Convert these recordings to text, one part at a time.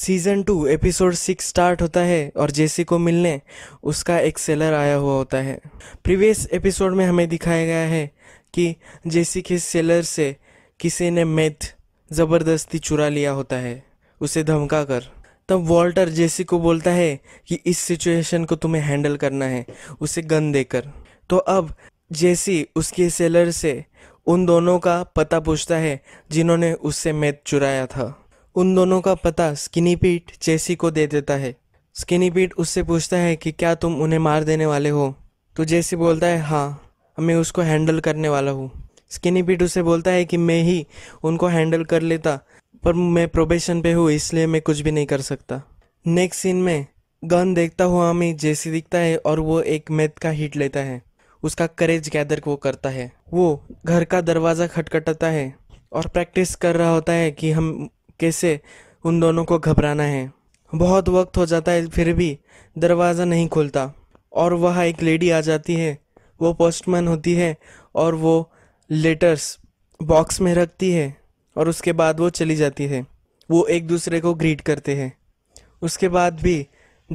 season two episode six start होता है और जेसी को मिलने उसका एक सेलर आया हुआ होता है प्रीवियस एपिसोड में हमें दिखाया गया है कि जेसी के सेलर से किसी ने मेथ ज़बरदस्ती चुरा लिया होता है उसे धमका कर तब वॉल्टर जेसी को बोलता है कि इस सिचुएशन को तुम्हें हैंडल करना है उसे गन देकर तो अब जेसी उसके सेलर से उन दोनों का पता पूछता है जिन्होंने उससे मेथ चुराया था उन दोनों का पता स्किनी पीट जेसी को दे देता है स्किनी पीट उससे पूछता है कि क्या तुम उन्हें मार देने वाले हो तो जेसी बोलता है हाँ मैं उसको हैंडल करने वाला हूँ स्किनी पीट उसे बोलता है कि मैं ही उनको हैंडल कर लेता पर मैं प्रोबेशन पे हूँ इसलिए मैं कुछ भी नहीं कर सकता नेक्स्ट सीन में गन देखता हुआ हमें जेसी दिखता है और वो एक मेथ का हिट लेता है उसका करेज गैदर वो करता है वो घर का दरवाज़ा खटखटाता है और प्रैक्टिस कर रहा होता है कि हम कैसे उन दोनों को घबराना है बहुत वक्त हो जाता है फिर भी दरवाज़ा नहीं खुलता और वह एक लेडी आ जाती है वो पोस्टमैन होती है और वो लेटर्स बॉक्स में रखती है और उसके बाद वो चली जाती है वो एक दूसरे को ग्रीट करते हैं उसके बाद भी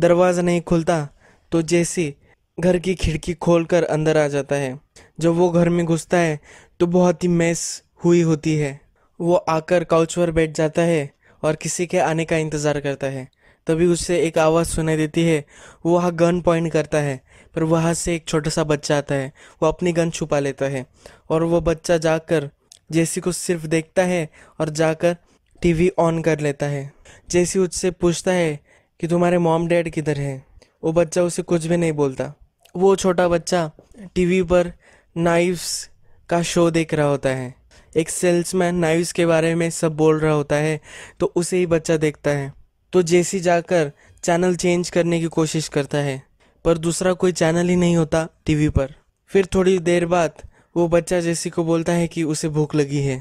दरवाज़ा नहीं खुलता तो जैसी घर की खिड़की खोलकर अंदर आ जाता है जब वो घर में घुसता है तो बहुत ही मैस हुई होती है वो आकर काउच पर बैठ जाता है और किसी के आने का इंतज़ार करता है तभी उससे एक आवाज़ सुनाई देती है वो वहाँ गन पॉइंट करता है पर वहाँ से एक छोटा सा बच्चा आता है वो अपनी गन छुपा लेता है और वो बच्चा जाकर जेसी को सिर्फ देखता है और जाकर टीवी ऑन कर लेता है जेसी उससे पूछता है कि तुम्हारे मॉम डैड किधर है वो बच्चा उसे कुछ भी नहीं बोलता वो छोटा बच्चा टीवी पर नाइफ्स का शो देख रहा होता है एक सेल्समैन नाइव्स के बारे में सब बोल रहा होता है तो उसे ही बच्चा देखता है तो जेसी जाकर चैनल चेंज करने की कोशिश करता है पर दूसरा कोई चैनल ही नहीं होता टीवी पर फिर थोड़ी देर बाद वो बच्चा जेसी को बोलता है कि उसे भूख लगी है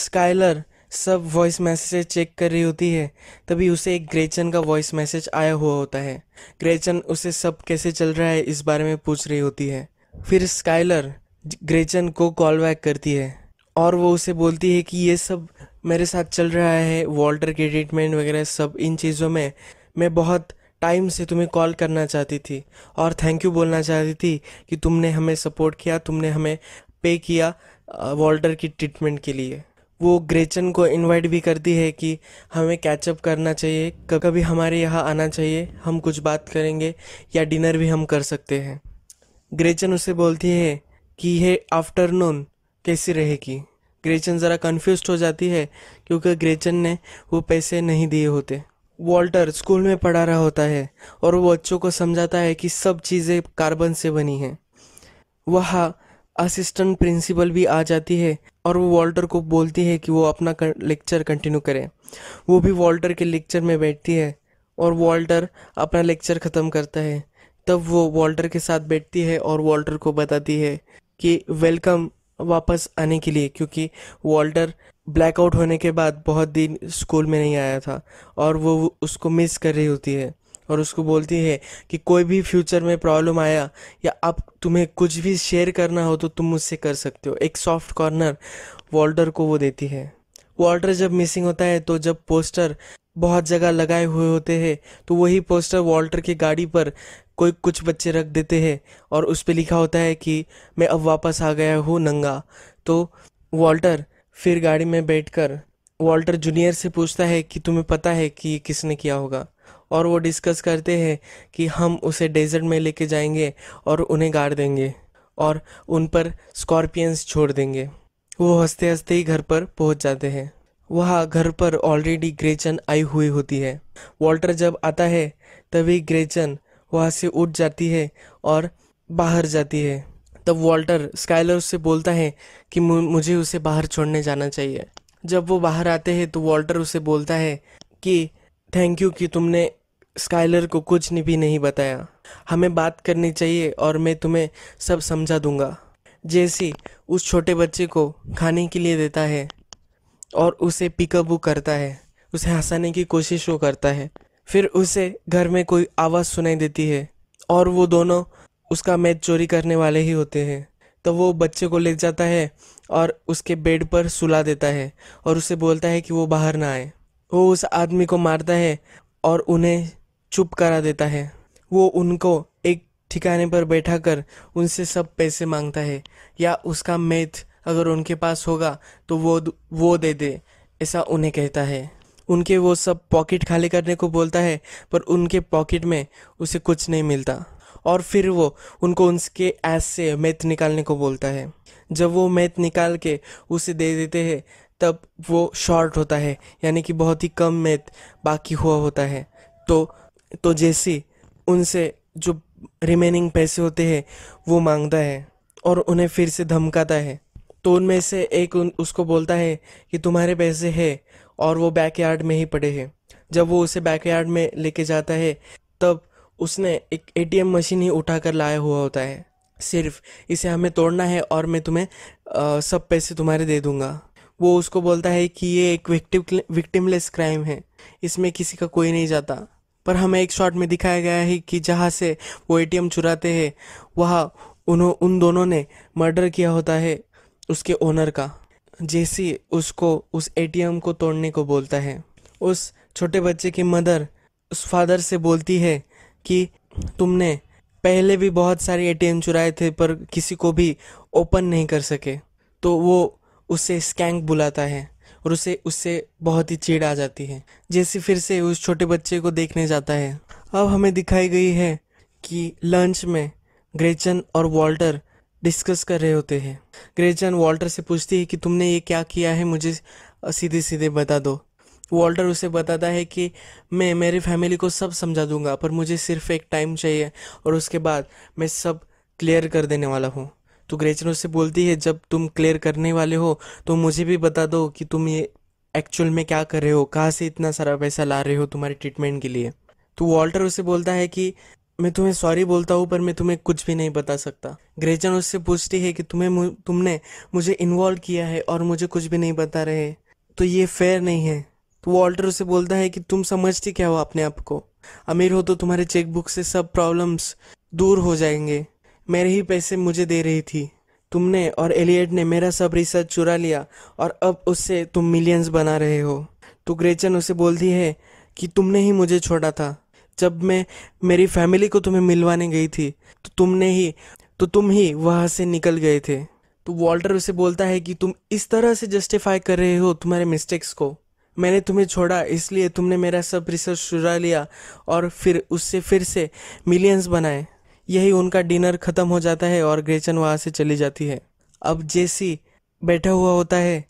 स्काइलर सब वॉइस मैसेज चेक कर रही होती है तभी उसे एक ग्रेचन का वॉइस मैसेज आया हुआ होता है ग्रेचन उसे सब कैसे चल रहा है इस बारे में पूछ रही होती है फिर स्काइलर ग्रेचन को कॉल बैक करती है और वो उसे बोलती है कि ये सब मेरे साथ चल रहा है वॉल्टर के ट्रीटमेंट वगैरह सब इन चीज़ों में मैं बहुत टाइम से तुम्हें कॉल करना चाहती थी और थैंक यू बोलना चाहती थी कि तुमने हमें सपोर्ट किया तुमने हमें पे किया वॉल्टर की ट्रीटमेंट के लिए वो ग्रेचन को इनवाइट भी करती है कि हमें कैचअप करना चाहिए कभी हमारे यहाँ आना चाहिए हम कुछ बात करेंगे या डिनर भी हम कर सकते हैं ग्रेचन उसे बोलती है कि ये आफ्टरनून कैसी रहेगी ग्रेचन ज़रा कन्फ्यूज हो जाती है क्योंकि ग्रेचन ने वो पैसे नहीं दिए होते वॉल्टर स्कूल में पढ़ा रहा होता है और वो बच्चों को समझाता है कि सब चीज़ें कार्बन से बनी हैं वहाँ असिस्टेंट प्रिंसिपल भी आ जाती है और वो वॉल्टर को बोलती है कि वो अपना लेक्चर कंटिन्यू करे वो भी वॉल्टर के लेक्चर में बैठती है और वॉल्टर अपना लेक्चर ख़त्म करता है तब वो वॉल्टर के साथ बैठती है और वॉल्टर को बताती है कि वेलकम वापस आने के लिए क्योंकि वॉल्टर ब्लैकआउट होने के बाद बहुत दिन स्कूल में नहीं आया था और वो उसको मिस कर रही होती है और उसको बोलती है कि कोई भी फ्यूचर में प्रॉब्लम आया या अब तुम्हें कुछ भी शेयर करना हो तो तुम मुझसे कर सकते हो एक सॉफ्ट कॉर्नर वॉल्टर को वो देती है वॉल्टर जब मिसिंग होता है तो जब पोस्टर बहुत जगह लगाए हुए होते हैं तो वही पोस्टर वॉल्टर की गाड़ी पर कोई कुछ बच्चे रख देते हैं और उस पर लिखा होता है कि मैं अब वापस आ गया हूँ नंगा तो वॉल्टर फिर गाड़ी में बैठकर वॉल्टर जूनियर से पूछता है कि तुम्हें पता है कि ये किसने किया होगा और वो डिस्कस करते हैं कि हम उसे डेजर्ट में लेके जाएंगे और उन्हें गाड़ देंगे और उन पर स्कॉर्पियंस छोड़ देंगे वो हंसते हंसते ही घर पर पहुंच जाते हैं वहाँ घर पर ऑलरेडी ग्रेचन आई हुई होती है वॉल्टर जब आता है तभी ग्रेचन वहाँ से उठ जाती है और बाहर जाती है तब वॉल्टर स्काइलर उससे बोलता है कि मुझे उसे बाहर छोड़ने जाना चाहिए जब वो बाहर आते हैं तो वॉल्टर उसे बोलता है कि थैंक यू कि तुमने स्काइलर को कुछ नहीं भी नहीं बताया हमें बात करनी चाहिए और मैं तुम्हें सब समझा दूंगा जेसी उस छोटे बच्चे को खाने के लिए देता है और उसे पिकअप करता है उसे हंसाने की कोशिश वो करता है फिर उसे घर में कोई आवाज़ सुनाई देती है और वो दोनों उसका मैच चोरी करने वाले ही होते हैं तो वो बच्चे को ले जाता है और उसके बेड पर सुला देता है और उसे बोलता है कि वो बाहर ना आए वो उस आदमी को मारता है और उन्हें चुप करा देता है वो उनको एक ठिकाने पर बैठा कर उनसे सब पैसे मांगता है या उसका मैथ अगर उनके पास होगा तो वो वो दे दे ऐसा उन्हें कहता है उनके वो सब पॉकेट खाली करने को बोलता है पर उनके पॉकेट में उसे कुछ नहीं मिलता और फिर वो उनको उनके ऐस से मैथ निकालने को बोलता है जब वो मैथ निकाल के उसे दे देते हैं तब वो शॉर्ट होता है यानी कि बहुत ही कम मैथ बाकी हुआ होता है तो तो जैसे उनसे जो रिमेनिंग पैसे होते हैं वो मांगता है और उन्हें फिर से धमकाता है तो उनमें से एक उन उसको बोलता है कि तुम्हारे पैसे है और वो बैकयार्ड में ही पड़े हैं जब वो उसे बैकयार्ड में लेके जाता है तब उसने एक एटीएम मशीन ही उठा कर लाया हुआ होता है सिर्फ इसे हमें तोड़ना है और मैं तुम्हें आ, सब पैसे तुम्हारे दे दूंगा वो उसको बोलता है कि ये एक विक्टिम विक्टिमलेस क्राइम है इसमें किसी का कोई नहीं जाता पर हमें एक शॉट में दिखाया गया है कि जहाँ से वो एम चुराते हैं वहाँ उन्हों उन दोनों ने मर्डर किया होता है उसके ओनर का जैसे उसको उस एटीएम को तोड़ने को बोलता है उस छोटे बच्चे की मदर उस फादर से बोलती है कि तुमने पहले भी बहुत सारे एटीएम चुराए थे पर किसी को भी ओपन नहीं कर सके तो वो उसे स्कैंक बुलाता है और उसे उससे बहुत ही चीड़ आ जाती है जैसे फिर से उस छोटे बच्चे को देखने जाता है अब हमें दिखाई गई है कि लंच में ग्रेचन और वॉल्टर डिस्कस कर रहे होते हैं ग्रेजन वॉल्टर से पूछती है कि तुमने ये क्या किया है मुझे सीधे सीधे बता दो वॉल्टर उसे बताता है कि मैं मेरी फैमिली को सब समझा दूंगा पर मुझे सिर्फ एक टाइम चाहिए और उसके बाद मैं सब क्लियर कर देने वाला हूँ तो ग्रेचन उससे बोलती है जब तुम क्लियर करने वाले हो तो मुझे भी बता दो कि तुम ये एक्चुअल में क्या कर रहे हो कहाँ से इतना सारा पैसा ला रहे हो तुम्हारे ट्रीटमेंट के लिए तो वॉल्टर उसे बोलता है कि मैं तुम्हें सॉरी बोलता हूँ पर मैं तुम्हें कुछ भी नहीं बता सकता ग्रेजन उससे पूछती है कि तुम्हें तुमने मुझे इन्वॉल्व किया है और मुझे कुछ भी नहीं बता रहे तो ये फेयर नहीं है तो वॉल्टर उसे बोलता है कि तुम समझती क्या हो अपने आप को अमीर हो तो तुम्हारे चेकबुक से सब प्रॉब्लम्स दूर हो जाएंगे मेरे ही पैसे मुझे दे रही थी तुमने और एलियट ने मेरा सब रिसर्च चुरा लिया और अब उससे तुम मिलियंस बना रहे हो तो ग्रेचन उसे बोलती है कि तुमने ही मुझे छोड़ा था जब मैं मेरी फैमिली को तुम्हें मिलवाने गई थी तो तुमने ही तो तुम ही वहाँ से निकल गए थे तो वॉल्टर उसे बोलता है कि तुम इस तरह से जस्टिफाई कर रहे हो तुम्हारे मिस्टेक्स को मैंने तुम्हें छोड़ा इसलिए तुमने मेरा सब रिसर्च चुरा लिया और फिर उससे फिर से मिलियंस बनाए यही उनका डिनर ख़त्म हो जाता है और ग्रेचन वहाँ से चली जाती है अब जेसी बैठा हुआ होता है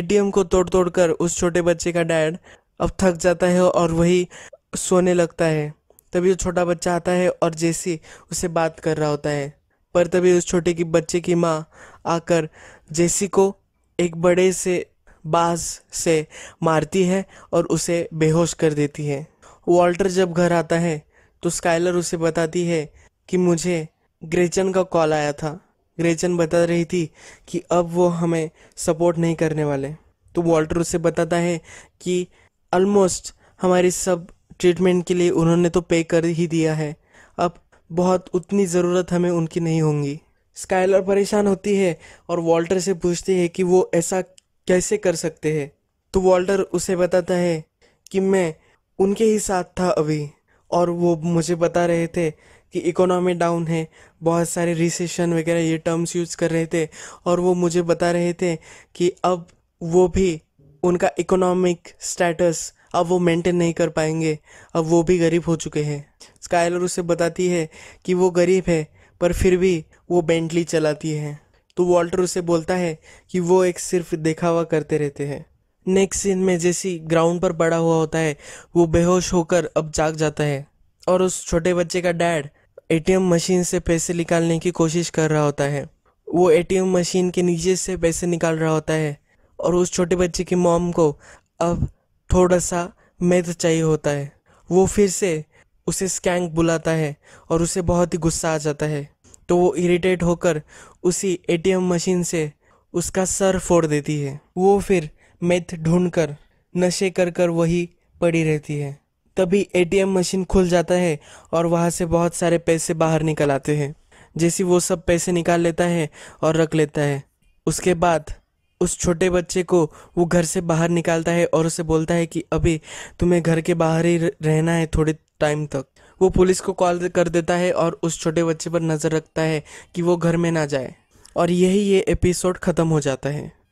एटीएम को तोड़ तोड़ कर उस छोटे बच्चे का डैड अब थक जाता है और वही सोने लगता है तभी वो छोटा बच्चा आता है और जेसी उसे बात कर रहा होता है पर तभी उस छोटे की बच्चे की माँ आकर जेसी को एक बड़े से बाज से मारती है और उसे बेहोश कर देती है वॉल्टर जब घर आता है तो स्काइलर उसे बताती है कि मुझे ग्रेचन का कॉल आया था ग्रेचन बता रही थी कि अब वो हमें सपोर्ट नहीं करने वाले तो वॉल्टर उसे बताता है कि ऑलमोस्ट हमारी सब ट्रीटमेंट के लिए उन्होंने तो पे कर ही दिया है अब बहुत उतनी ज़रूरत हमें उनकी नहीं होंगी स्काइलर परेशान होती है और वॉल्टर से पूछती है कि वो ऐसा कैसे कर सकते हैं तो वॉल्टर उसे बताता है कि मैं उनके ही साथ था अभी और वो मुझे बता रहे थे कि इकोनॉमी डाउन है बहुत सारे रिसेशन वगैरह ये टर्म्स यूज़ कर रहे थे और वो मुझे बता रहे थे कि अब वो भी उनका इकोनॉमिक स्टेटस अब वो मेंटेन नहीं कर पाएंगे अब वो भी गरीब हो चुके हैं स्काइलर उसे बताती है कि वो गरीब है पर फिर भी वो बेंटली चलाती है तो वॉल्टर उसे बोलता है कि वो एक सिर्फ देखावा करते रहते हैं नेक्स्ट सीन में जैसी ग्राउंड पर पड़ा हुआ होता है वो बेहोश होकर अब जाग जाता है और उस छोटे बच्चे का डैड एटीएम मशीन से पैसे निकालने की कोशिश कर रहा होता है वो एटीएम मशीन के नीचे से पैसे निकाल रहा होता है और उस छोटे बच्चे की मॉम को अब थोड़ा सा मेथ चाहिए होता है वो फिर से उसे स्कैंक बुलाता है और उसे बहुत ही गुस्सा आ जाता है तो वो इरिटेट होकर उसी एटीएम मशीन से उसका सर फोड़ देती है वो फिर मेथ ढूंढ कर नशे कर कर वही पड़ी रहती है तभी एटीएम मशीन खुल जाता है और वहाँ से बहुत सारे पैसे बाहर निकल आते हैं जैसे वो सब पैसे निकाल लेता है और रख लेता है उसके बाद उस छोटे बच्चे को वो घर से बाहर निकालता है और उसे बोलता है कि अभी तुम्हें घर के बाहर ही रहना है थोड़े टाइम तक वो पुलिस को कॉल कर देता है और उस छोटे बच्चे पर नज़र रखता है कि वो घर में ना जाए और यही ये एपिसोड ख़त्म हो जाता है